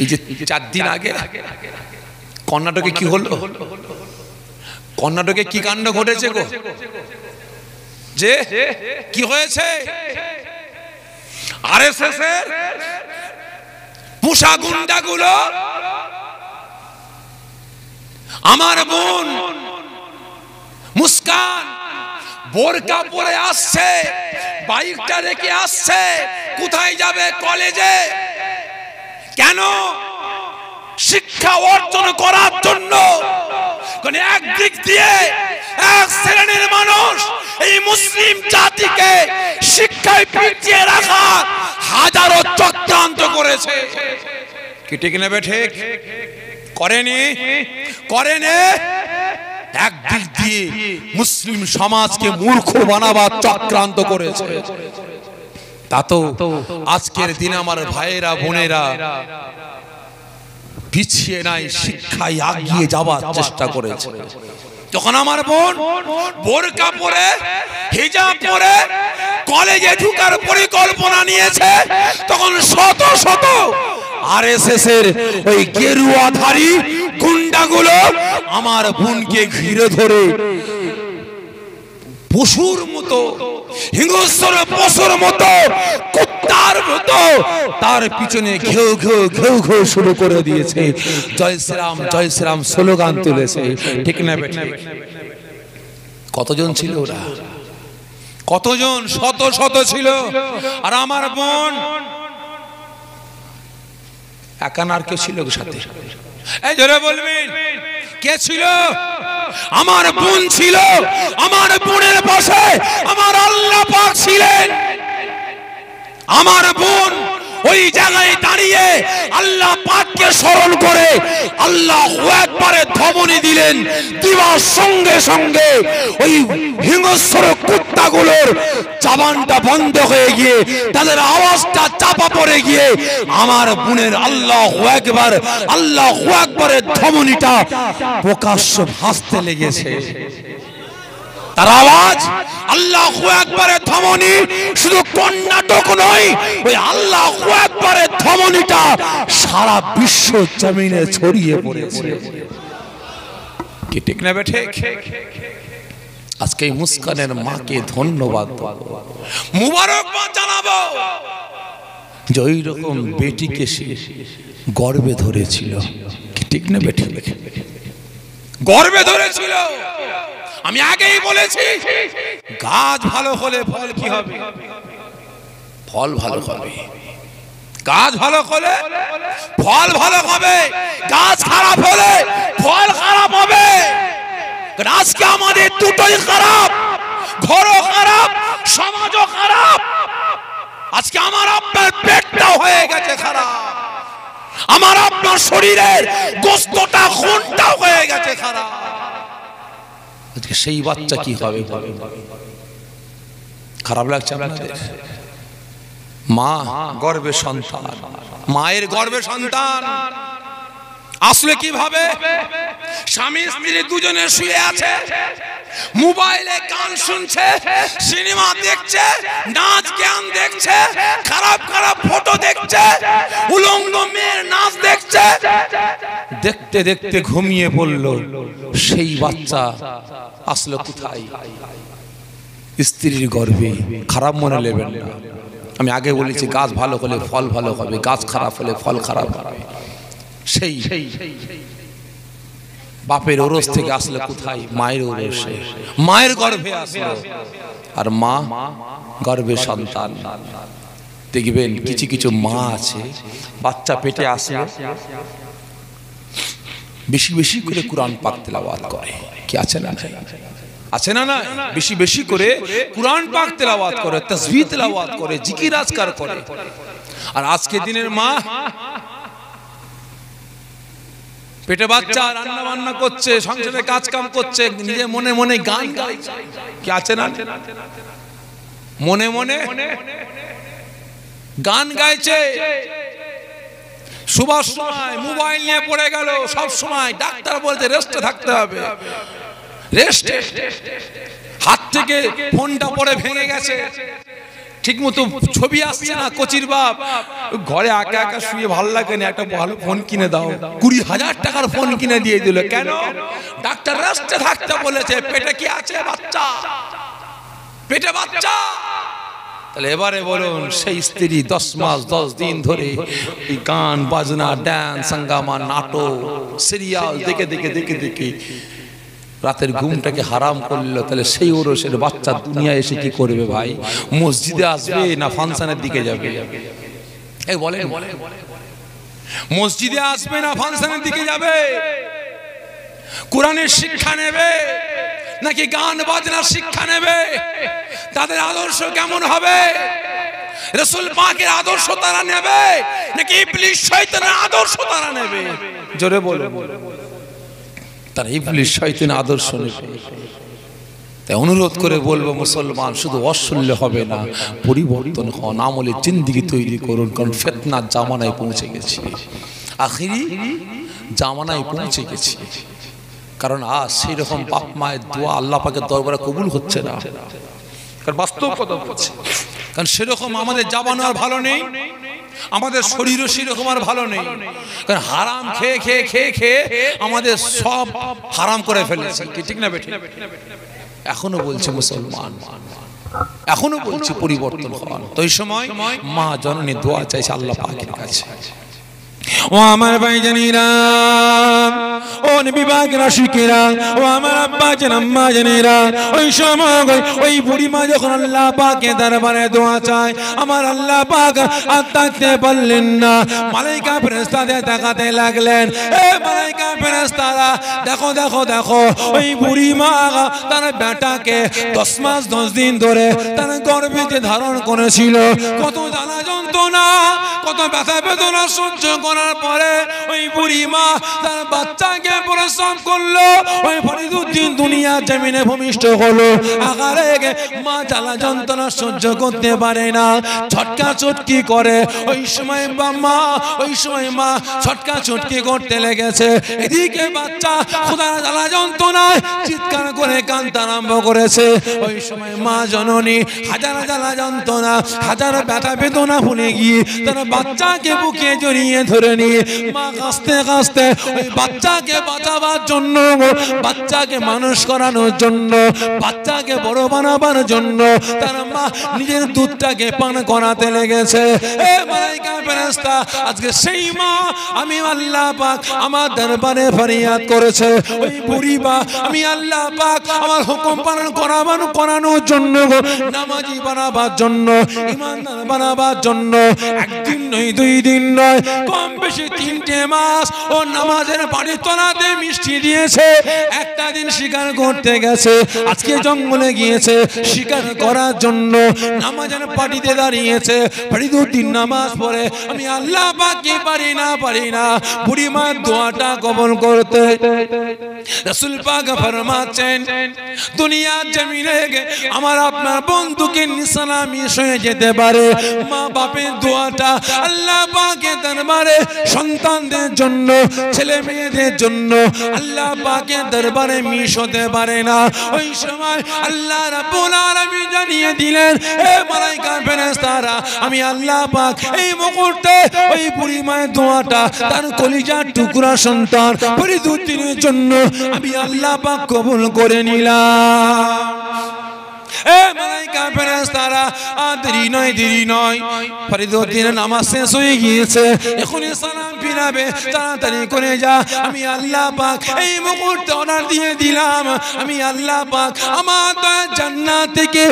Speaker 1: এই যে চার দিন আগে কর্ণাটকে কি হলো কর্ণাটকে কি কাণ্ড ঘটেছে গো যে কি হয়েছে আর এস এস এর গুন্ডা গুলো আমার বোন মুস্কান বোরকা পরে আসছে বাইকটা রেখে আসছে কোথায় যাবে কলেজে কেন শিক্ষা অর্জন করার জন্য একদিক দিয়ে এক শ্রেণীর মানুষ এই মুসলিম জাতিকে শিক্ষায় পিটিয়ে রাখা হাজারো চক্রান্ত করেছে কেটে কিনে বেঠে ঠিক করেনি করেনি একদিক দিয়ে মুসলিম সমাজকে মূর্খ বানাবার চক্রান্ত করেছে তা তো আজকের দিন আমার ভাইয়েরা বোনেরা পিছিয়ে নাই শিক্ষায় আগিয়ে যাওয়ার চেষ্টা করেছে তখন আমার বোন বোরকা পরে হিজাব পরে কলেজে ঢুকার পরিকল্পনা নিয়েছে তখন শত শত আর এস এর ওই গেরুয়াধারী গুন্ডাগুলো আমার বোনকে ঘিরে ধরে পশুর মতো হিংস্র পশুর মতো কুত্তার মতো তার পিছনে ঘেউ ঘেউ ঘেউ ঘেউ শুরু করে দিয়েছে জয় শ্রীরাম জয় শ্রীরাম স্লোগান তুলেছে ঠিক না কতজন ছিল ওরা কতজন শত শত ছিল আর আমার বোন একানার কেউ ছিল সাথে এই ধরে বলবেন কে ছিল
Speaker 2: আমার বোন ছিল
Speaker 1: আমার বোনের পাশে আমার আল্লাহ পাক ছিলেন আমার বোন ওই জায়গায় দাঁড়িয়ে আল্লাহ পাককে স্মরণ করে আল্লাহ একবারে ধমনি দিলেন দিবার সঙ্গে সঙ্গে ওই হিংস্র কুত্তাগুলোর চাবানটা বন্ধ হয়ে গিয়ে তাদের আওয়াজটা চাপা পড়ে গিয়ে আমার বোনের আল্লাহ একবার আল্লাহ একবারে ধমনিটা প্রকাশ্য ভাসতে লেগেছে তার আওয়াজ আল্লাহ একবারে থমনি শুধু কর্ণাটক নয় ওই আল্লাহ একবারে থমনিটা সারা বিশ্ব জমিনে ছড়িয়ে পড়েছে কি ঠিক না বেঠে আজকে মুস্কানের মাকে ধন্যবাদ মুবারকবাদ জানাবো যে ওই রকম বেটিকে সে গর্বে ধরেছিল ঠিক না বেঠে গর্বে ধরেছিল আমি আগেই বলেছি গাছ ভালো হলে ফল কি হবে ফল ভালো হবে গাছ ভালো হলে ফল ভালো হবে গাছ খারাপ হলে ফল খারাপ হবে আজকে আমাদের দুটোই খারাপ ঘরও খারাপ সমাজও খারাপ আজকে আমার আপনার পেটটাও হয়ে গেছে খারাপ আমার আপনার শরীরের গোস্তটা খুনটাও হয়ে গেছে খারাপ আজকে সেই বাচ্চা কি হবে খারাপ লাগছে আপনাদের মা গর্বে সন্তান মায়ের গর্বে সন্তান আসলে কিভাবে স্বামী স্ত্রী দুজনে শুয়ে আছে মোবাইলে গান শুনছে সিনেমা দেখছে নাচ গান দেখছে খারাপ খারাপ ফটো দেখছে উলঙ্গ মেয়ের নাচ দেখছে দেখতে দেখতে ঘুমিয়ে পড়ল সেই বাচ্চা আসলো কোথায় স্ত্রীর গর্ভে খারাপ মনে নেবেন না আমি আগে বলেছি গাছ ভালো হলে ফল ভালো হবে গাছ খারাপ হলে ফল খারাপ হবে সেই সেই সেই বাপের ওরস থেকে আসলে কোথায় মায়ের ওরসে মায়ের গর্ভে আসলো আর মা গর্ভে সন্তান দেখবেন কিছু কিছু মা আছে বাচ্চা পেটে আসে বেশি বেশি করে কোরআন পাক তেলাওয়াত করে কি আছে না নাই আছে না না বেশি বেশি করে কোরআন পাক তেলাওয়াত করে তাসবিহ তেলাওয়াত করে জিকির আজকার করে আর আজকে দিনের মা পেটে বাচ্চা রান্না বান্না করছে সংসারে কাজ কাম করছে নিজে মনে মনে গান গাইছে কি আছে না মনে মনে গান গাইছে সুভাষ সময় মোবাইল নিয়ে পড়ে গেল সব সময় ডাক্তার বলতে রেস্টে থাকতে হবে রেস্টে হাত থেকে ফোনটা পরে ভেঙে গেছে ঠিকমতো ছবি আসছে না কচির বাপ ঘরে একা একা শুয়ে ভাল লাগে না একটা ভালো ফোন কিনে দাও কুড়ি হাজার টাকার ফোন কিনে দিয়ে দিল কেন ডাক্তার রাস্তা থাকতে বলেছে পেটে কি আছে বাচ্চা পেটে বাচ্চা তাহলে এবারে বলুন সেই স্ত্রী দশ মাস দশ দিন ধরে গান বাজনা ড্যান্স সাঙ্গামা নাটক সিরিয়াল দেখে দেখে দেখে দেখে রাতের ঘুমটাকে হারাম করলো তাহলে সেই ওরসের বাচ্চা দুনিয়া এসে কি করবে ভাই মসজিদে আসবে না ফাংশনের দিকে যাবে এই বলে মসজিদে আসবে না ফাংশনের দিকে যাবে কোরআনের শিক্ষা নেবে নাকি গান বাজনার শিক্ষা নেবে তাদের আদর্শ কেমন হবে রসুল পাকের আদর্শ তারা নেবে নাকি ইবলিশ শয়তানের আদর্শ তারা নেবে জোরে বলে তারা ইবলিশ শয়তিন আদর্শ নেবে তাই অনুরোধ করে বলবো মুসলমান শুধু অশল্য হবে না পরিবর্তন হন আমলে জিন্দিগি তৈরি করুন কারণ ফেতনার জামানায় পৌঁছে গেছি আখিরি জামানায় পৌঁছে গেছি কারণ আজ সেই রকম বাপ মায়ের দোয়া আল্লাহ পাকে দরবারে কবুল হচ্ছে না কারণ বাস্তব কথা হচ্ছে কারণ সেরকম আমাদের জামানো আর ভালো নেই আমাদের শরীরও সেরকম আর ভালো নেই কারণ হারাম খেয়ে খেয়ে খেয়ে খেয়ে আমাদের সব হারাম করে ফেলেছে কি ঠিক না বেঠি এখনো বলছে মুসলমান এখনো বলছে পরিবর্তন হওয়ার তো ওই সময় মা জননী দোয়া চাইছে আল্লাহ পাখির কাছে ও আমার ভাই জানিরা ও বিভাগ রাশিকেরা ও আমার আব্বা জান আম্মা জানিরা ওই সময় ওই বুড়ি মা যখন আল্লাহ পাকে দরবারে দোয়া চায় আমার আল্লাহ পাক আর বললেন না মালাইকা ফেরেস্তাদের তাকাতে লাগলেন এ মালাইকা ফেরেস্তারা দেখো দেখো দেখো ওই বুড়ি মা তার বেটাকে দশ মাস দশ দিন ধরে তার গর্ভে ধারণ করেছিল কত জানা যন্ত্রণা কত ব্যথা বেদনা সহ্য করে করার পরে ওই বুড়ি মা তার বাচ্চাকে পরিশ্রম করলো ওই ফরিদুদ্দিন দুনিয়া জমিনে ভূমিষ্ঠ হলো আকারে মা জ্বালা যন্ত্রণা সহ্য করতে পারে না ছটকা ছটকি করে ওই সময় বা মা ওই সময় মা ছটকা ছটকি করতে লেগেছে এদিকে বাচ্চা খোদার জ্বালা যন্ত্রণায় চিৎকার করে কান্তা আরম্ভ করেছে ওই সময় মা জননী হাজার জ্বালা যন্ত্রণা হাজার ব্যথা বেদনা ভুলে গিয়ে তার বাচ্চাকে বুকে জড়িয়ে ধরে ধরে নিয়ে মা কাঁচতে কাঁচতে ওই বাচ্চাকে বাঁচাবার জন্য বাচ্চাকে মানুষ করানোর জন্য বাচ্চাকে বড় বানাবার জন্য তার মা নিজের দুধটাকে পান করাতে লেগেছে আজকে সেই মা আমি আল্লাহ পাক আমার দরবারে ফরিয়াদ করেছে ওই বুড়ি বা আমি আল্লাহ পাক আমার হুকুম পালন করাবার করানোর জন্য নামাজি বানাবার জন্য ইমানদার বানাবার জন্য একদিন নয় দুই দিন নয় কম কম বেশি তিনটে মাস ও নামাজের বাড়ি তোলাতে মিষ্টি দিয়েছে একটা দিন শিকার করতে গেছে আজকে জঙ্গলে গিয়েছে শিকার করার জন্য নামাজের পাটিতে দাঁড়িয়েছে বাড়ি দুদিন নামাজ পড়ে আমি আল্লাহ পাকি পারি না পারি না বুড়িমার দোয়াটা কবল করতে রসুল পাক ফরমাচ্ছেন দুনিয়া জমিনে গে আমার আপনার বন্ধুকে নিশানা মিশ হয়ে যেতে পারে মা বাপের দোয়াটা আল্লাহ পাকে দরবারে সন্তানদের জন্য ছেলে মেয়েদের জন্য আল্লাহ পাকে দরবারে মিশ হতে পারে না ওই সময় আল্লাহ জানিয়ে দিলেন হে মালাই ফেরেশতারা আমি আল্লাহ পাক এই মুহূর্তে ওই বুড়ি মায়ের দোয়াটা তার কলিজার টুকরা সন্তান পরিদুদ্দিনের জন্য আমি আল্লাহ পাক কবুল করে নিলাম নয় নয় নামাজ শেষ হয়ে গিয়েছে এখনই ফিরাবে তাড়াতাড়ি করে যা আমি পাক এই দিয়ে দিলাম আমি পাক আমার থেকে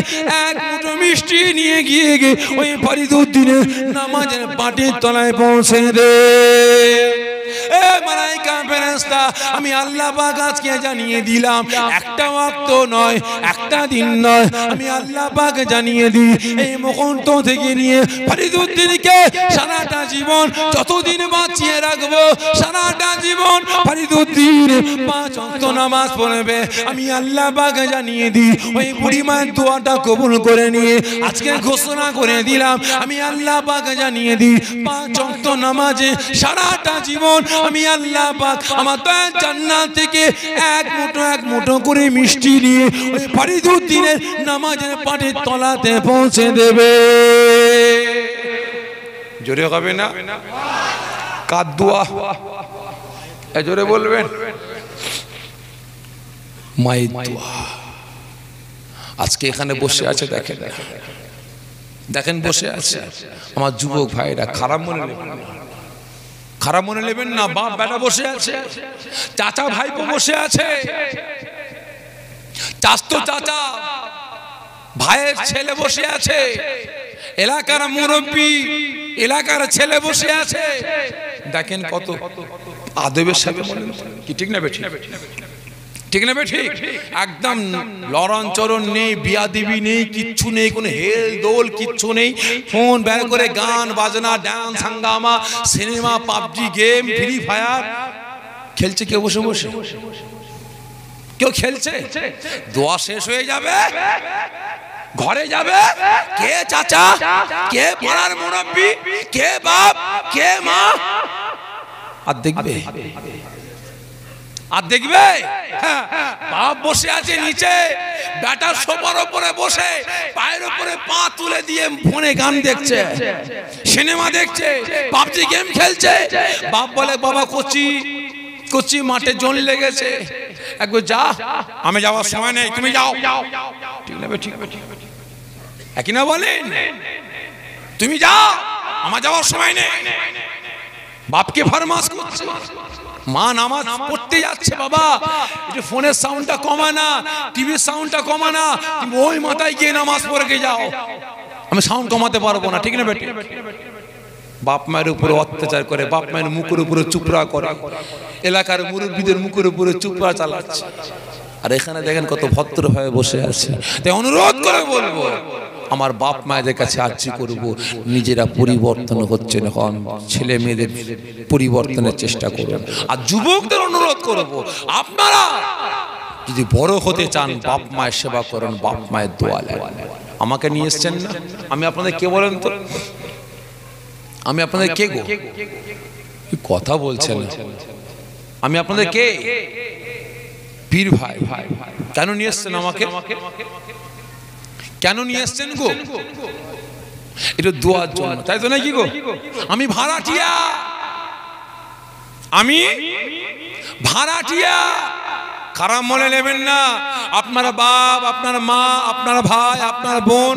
Speaker 1: এক মিষ্টি নিয়ে গিয়ে গিয়ে ওই ফরিদউদ্দিনের নামাজের পাটির তলায় পৌঁছে দে এ আমি আল্লাহ পাক আজকে জানিয়ে দিলাম একটা ওয়াক্ত নয় একটা দিন নয় আমি আল্লাহ পাক জানিয়ে দিই এই মুখন্ত থেকে নিয়ে ফরিদুদ্দিনকে সারাটা জীবন যতদিন বাঁচিয়ে রাখবো সারাটা জীবন ফরিদুদ্দিন পাঁচ অন্ত নামাজ পড়বে আমি আল্লাহ পাক জানিয়ে দিই ওই বুড়িমার দোয়াটা কবুল করে নিয়ে আজকে ঘোষণা করে দিলাম আমি আল্লাহ পাক জানিয়ে দিই পাঁচ অন্ত নামাজে সারাটা জীবন আমি আল্লাহ পাক আমার তো জান্নাত থেকে এক মুঠো এক মুঠো করে মিষ্টি নিয়ে ওই ফরিদুদ্দিনের নামাজের পাটির তলাতে পৌঁছে দেবে জোরে হবে না কাদুয়া দোয়া জোরে বলবেন আজকে এখানে বসে আছে দেখেন দেখেন বসে আছে আমার যুবক ভাইরা খারাপ মনে নেই খারাপ মনে নেবেন না বাপ বেটা বসে আছে চাচা ভাইপো বসে আছে চাস্তো চাচা ভাইয়ের ছেলে বসে আছে এলাকার মুরব্বী এলাকার ছেলে বসে আছে দেখেন কত আদবের সাথে কি ঠিক না বেঠিক ঠিক না ঠিক একদম লড়ন চরণ নেই বিয়াদিবি নেই কিচ্ছু নেই কোনো হেল দোল কিচ্ছু নেই ফোন বের করে গান বাজনা ড্যান্স হাঙ্গামা cinema PUBG game free fire খেলছে কেউ বসে বসে কেউ খেলছে দোয়া শেষ হয়ে যাবে ঘরে যাবে কে চাচা কে পাড়ার মুরব্বী কে বাপ কে মা আর দেখবে আর দেখবে বাপ বসে আছে নিচে ব্যাটার সোফার ওপরে বসে পায়ের ওপরে পা তুলে দিয়ে ফোনে গান দেখছে সিনেমা দেখছে পাবজি গেম খেলছে বাপ বলে বাবা কচি কচি মাঠে জল লেগেছে একবার যা আমি যাওয়ার সময় নেই তুমি যাও ঠিক না ঠিক ঠিক একই না বলেন তুমি যাও আমার যাওয়ার সময় নেই বাপকে ফরমাস করছে মা নামাজ পড়তে যাচ্ছে বাবা এটা ফোনের সাউন্ডটা কমা না টিভির সাউন্ডটা কমা না ওই মাথায় গিয়ে নামাজ পড়ে যাও আমি সাউন্ড কমাতে পারবো না ঠিক না বেটি বাপ মায়ের উপরে অত্যাচার করে বাপ মায়ের মুখের উপরে চুপড়া করে এলাকার মুরব্বীদের মুখের উপরে চুপড়া চালাচ্ছে আর এখানে দেখেন কত ভদ্রভাবে বসে আছে তাই অনুরোধ করে বলবো আমার বাপ মায়েদের কাছে আর্জি করব নিজেরা পরিবর্তন হচ্ছে না হন ছেলে মেয়েদের পরিবর্তনের চেষ্টা করুন আর যুবকদের অনুরোধ করব আপনারা যদি বড় হতে চান বাপ মায়ের সেবা করেন বাপ মায়ের দোয়া আমাকে নিয়ে এসছেন না আমি আপনাদের কে বলেন তো আমি আপনাদের কে গো কথা বলছেন আমি আপনাদের কে পীর ভাই ভাই কেন নিয়ে এসছেন আমাকে কেন নিয়ে এসছেন গো এটা দোয়ার জন্য তাই তো নাকি গো আমি ভাড়াটিয়া আমি ভাড়াটিয়া খারাপ মনে নেবেন না আপনার বাপ আপনার মা আপনার ভাই আপনার বোন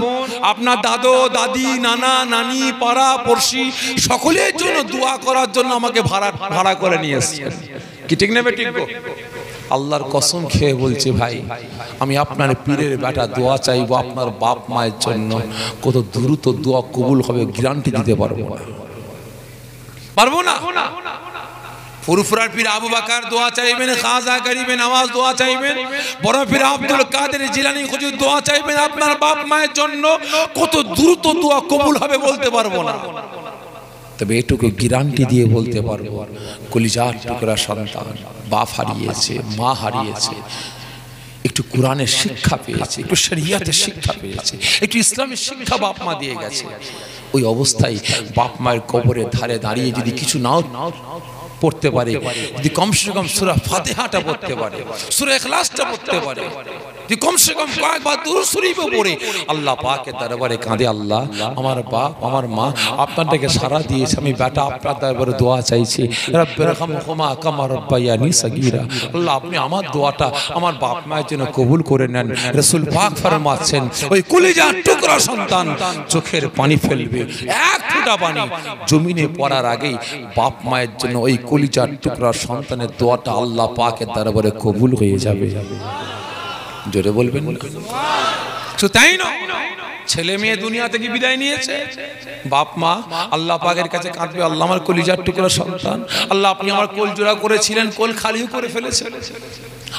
Speaker 1: আপনার দাদু দাদি নানা নানি পাড়া পড়শি সকলের জন্য দোয়া করার জন্য আমাকে ভাড়া ভাড়া করে নিয়ে এসছে কি ঠিক নেবে ঠিক আল্লাহর কসম খেয়ে বলছি ভাই আমি আপনার পীরের বেটা দোয়া চাইব আপনার বাপ মায়ের জন্য কত দ্রুত দোয়া কবুল হবে গ্যারান্টি দিতে পারবো না পারবো না ফুরফুরার পীর আবু বাকার দোয়া চাইবেন খাজা গরিবেন আওয়াজ দোয়া চাইবেন বড় পীর আব্দুল কাদের জিলানি খুঁজুর দোয়া চাইবেন আপনার বাপ মায়ের জন্য কত দ্রুত দোয়া কবুল হবে বলতে পারবো না তবে এটুকু গ্যারান্টি দিয়ে বলতে পারবো কলিজার টুকরা সন্তান বাপ হারিয়েছে মা হারিয়েছে একটু কোরআনের শিক্ষা পেয়েছে একটু শরিয়াতের শিক্ষা পেয়েছে একটু ইসলামের শিক্ষা বাপ মা দিয়ে গেছে ওই অবস্থায় বাপ মায়ের কবরের ধারে দাঁড়িয়ে যদি কিছু নাও পড়তে পারে যদি কমসে কম সুরা ফাতেহাটা পড়তে পারে সুরা এখলাসটা পড়তে পারে যদি কমসে কম কয়েকবার দুরুশরীফও পড়ে আল্লাহ পাকে দরবারে কাঁদে আল্লাহ আমার বাপ আমার মা আপনারটাকে সারা দিয়েছে আমি বেটা আপনার দরবারে দোয়া চাইছি রব্বেরহমা কামা রব্বাইয়ানি সগীরা আল্লাহ আপনি আমার দোয়াটা আমার বাপ মায়ের জন্য কবুল করে নেন রসুল পাক ফরমাচ্ছেন ওই কুলিজার টুকরা সন্তান চোখের পানি ফেলবে এক ফুটা পানি জমিনে পড়ার আগেই বাপ মায়ের জন্য ওই কলিজার টুকরা সন্তানের দোয়াটা আল্লাহ পাকের দরবারে কবুল হয়ে যাবে জোরে বলবেন তাই না ছেলে মেয়ে দুনিয়া থেকে বিদায় নিয়েছে বাপ মা আল্লাহ পাকের কাছে কাঁদবে আল্লাহ আমার কলিজার টুকরো সন্তান আল্লাহ আপনি আমার কোল জোড়া করেছিলেন কোল খালিও করে ফেলেছেন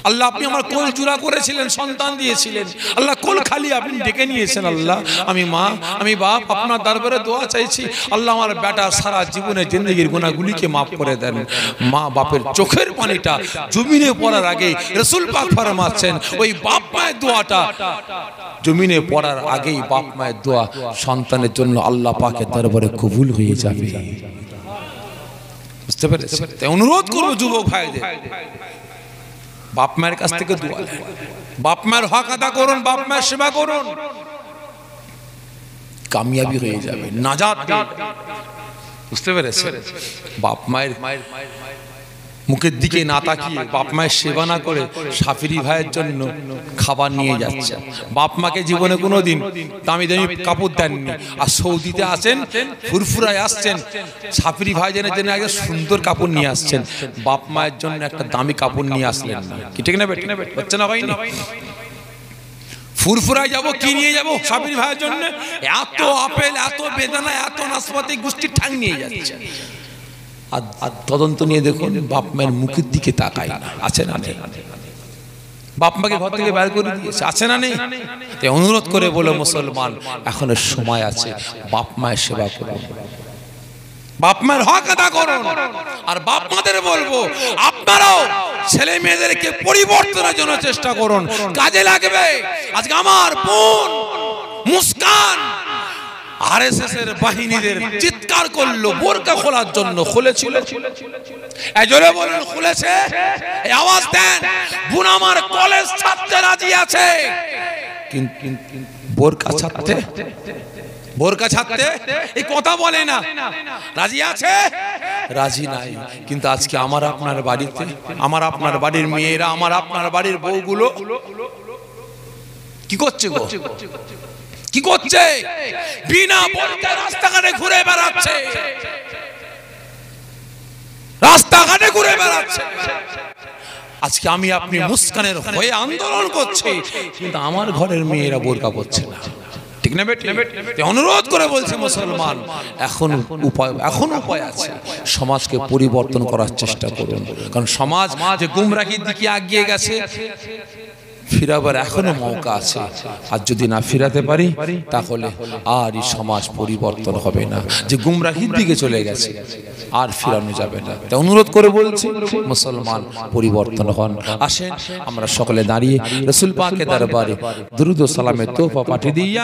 Speaker 1: আল্লাহ আপনি আমার কোল জোড়া করেছিলেন সন্তান দিয়েছিলেন আল্লাহ কোল খালি আপনি ডেকে নিয়েছেন আল্লাহ আমি মা আমি বাপ আপনার দরবারে দোয়া চাইছি আল্লাহ আমার বেটা সারা জীবনে জিন্দগির গুণাগুলিকে মাফ করে দেন মা বাপের চোখের পানিটা জমিনে পড়ার আগে রসুল পাক ফরমাচ্ছেন ওই বাপ মায়ের দোয়াটা জমিনে পড়ার আগেই বাপ মায়ের দোয়া সন্তানের জন্য আল্লাহ পাকে দরবারে কবুল হয়ে যাবে বুঝতে পেরেছি তাই অনুরোধ করবো যুবক ভাইদের বাপ মায়ের কাছ থেকে দোয়া বাপ মায়ের হক আদা করুন বাপ মায়ের সেবা করুন কামিয়াবি হয়ে যাবে নাজাত বুঝতে পেরেছে বাপ মায়ের মায়ের মুখের দিকে না তাকিয়ে বাপ মায়ের সেবা না করে সাফিরি ভাইয়ের জন্য খাবার নিয়ে যাচ্ছেন বাপ মাকে জীবনে কোনো দিন দামি দামি কাপড় দেননি আর সৌদিতে আসেন ফুরফুরায় আসছেন সাফিরি ভাইজনের জন্য একটা সুন্দর কাপড় নিয়ে আসছেন বাপ মায়ের জন্য একটা দামি কাপড় নিয়ে আসলেন কি ঠিক না বেটে হচ্ছে না ভাই না ফুরফুরায় যাব কি নিয়ে যাব সাফিরি ভাইয়ের জন্য এত আপেল এত বেদানা এত নাসপাতি গোষ্ঠীর ঠাং নিয়ে যাচ্ছে আর তদন্ত নিয়ে দেখুন বাপ মায়ের মুখের দিকে তাকায় না আছে না নেই বাপ মাকে ঘর থেকে বের করে দিয়েছে আছে না নেই তাই অনুরোধ করে বলে মুসলমান এখনো সময় আছে বাপ মায়ের সেবা করুন বাপ মায়ের হক আদা করুন আর বাপ মাদের বলবো আপনারাও ছেলে মেয়েদেরকে পরিবর্তনের জন্য চেষ্টা করুন কাজে লাগবে আজকে আমার বোন মুস্কান আরএসএসের বাহিনীদের চিৎকার বোরকা খোলার জন্য খুলেছে আওয়াজ দেন কলেজ রাজি আছে বোরকা ছাড়তে এই কথা বলে না রাজি আছে রাজি নাই কিন্তু আজকে আমার আপনার বাড়িতে আমার আপনার বাড়ির মেয়েরা আমার আপনার বাড়ির বউগুলো কি করছে করছে কি করছে বিনা পর্দায় রাস্তাঘাটে ঘুরে বেড়াচ্ছে রাস্তাঘাটে ঘুরে বেড়াচ্ছে আজকে আমি আপনি মুস্কানের হয়ে আন্দোলন করছি কিন্তু আমার ঘরের মেয়েরা বোরকা পড়ছে না ঠিক না অনুরোধ করে বলছে মুসলমান এখন উপায় এখন উপায় আছে সমাজকে পরিবর্তন করার চেষ্টা করুন কারণ সমাজ যে গুমরাহির দিকে আগিয়ে গেছে ফিরাবার এখনো মৌকা আছে আর যদি না ফিরাতে পারি তাহলে আর এই সমাজ পরিবর্তন হবে না যে গুমরাহির দিকে চলে গেছে আর ফিরানো যাবে না তাই অনুরোধ করে বলছি মুসলমান পরিবর্তন হন আসেন আমরা সকলে দাঁড়িয়ে রসুল পাকে দরবারে দ্রুত সালামে তোফা পাঠিয়ে দিই